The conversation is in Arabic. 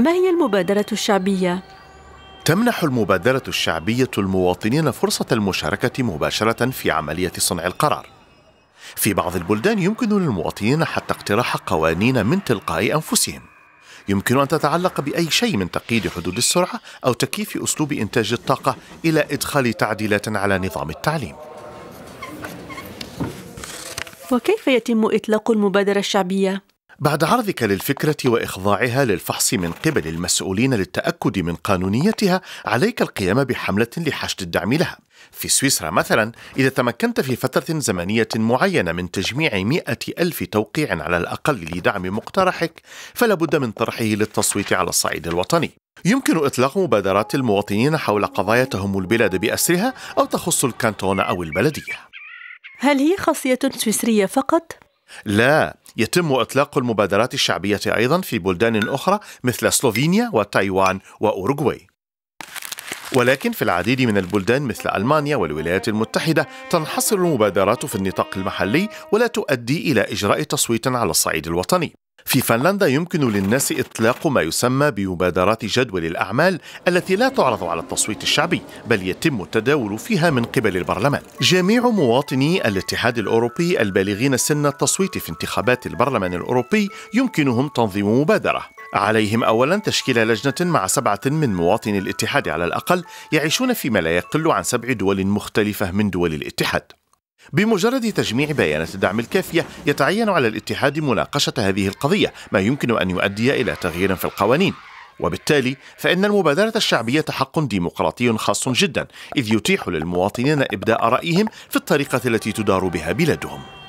ما هي المبادرة الشعبية؟ تمنح المبادرة الشعبية المواطنين فرصة المشاركة مباشرة في عملية صنع القرار. في بعض البلدان يمكن للمواطنين حتى اقتراح قوانين من تلقاء أنفسهم. يمكن أن تتعلق بأي شيء من تقييد حدود السرعة أو تكييف أسلوب إنتاج الطاقة إلى إدخال تعديلات على نظام التعليم. وكيف يتم إطلاق المبادرة الشعبية؟ بعد عرضك للفكرة وإخضاعها للفحص من قبل المسؤولين للتأكد من قانونيتها، عليك القيام بحملة لحشد الدعم لها. في سويسرا مثلا، إذا تمكنت في فترة زمنية معينة من تجميع مئة ألف توقيع على الأقل لدعم مقترحك، فلابد من طرحه للتصويت على الصعيد الوطني. يمكن إطلاق مبادرات المواطنين حول قضايا تهم البلاد بأسرها أو تخص الكانتون أو البلدية. هل هي خاصية سويسرية فقط؟ لا يتم إطلاق المبادرات الشعبية أيضا في بلدان أخرى مثل سلوفينيا وتايوان وأوروغواي ولكن في العديد من البلدان مثل ألمانيا والولايات المتحدة تنحصر المبادرات في النطاق المحلي ولا تؤدي إلى إجراء تصويت على الصعيد الوطني في فنلندا يمكن للناس إطلاق ما يسمى بمبادرات جدول الأعمال التي لا تعرض على التصويت الشعبي بل يتم التداول فيها من قبل البرلمان جميع مواطني الاتحاد الأوروبي البالغين سن التصويت في انتخابات البرلمان الأوروبي يمكنهم تنظيم مبادرة عليهم أولا تشكيل لجنة مع سبعة من مواطني الاتحاد على الأقل يعيشون فيما لا يقل عن سبع دول مختلفة من دول الاتحاد بمجرد تجميع بيانات الدعم الكافية يتعين على الاتحاد مناقشة هذه القضية ما يمكن أن يؤدي إلى تغيير في القوانين وبالتالي فإن المبادرة الشعبية حق ديمقراطي خاص جدا إذ يتيح للمواطنين إبداء رأيهم في الطريقة التي تدار بها بلادهم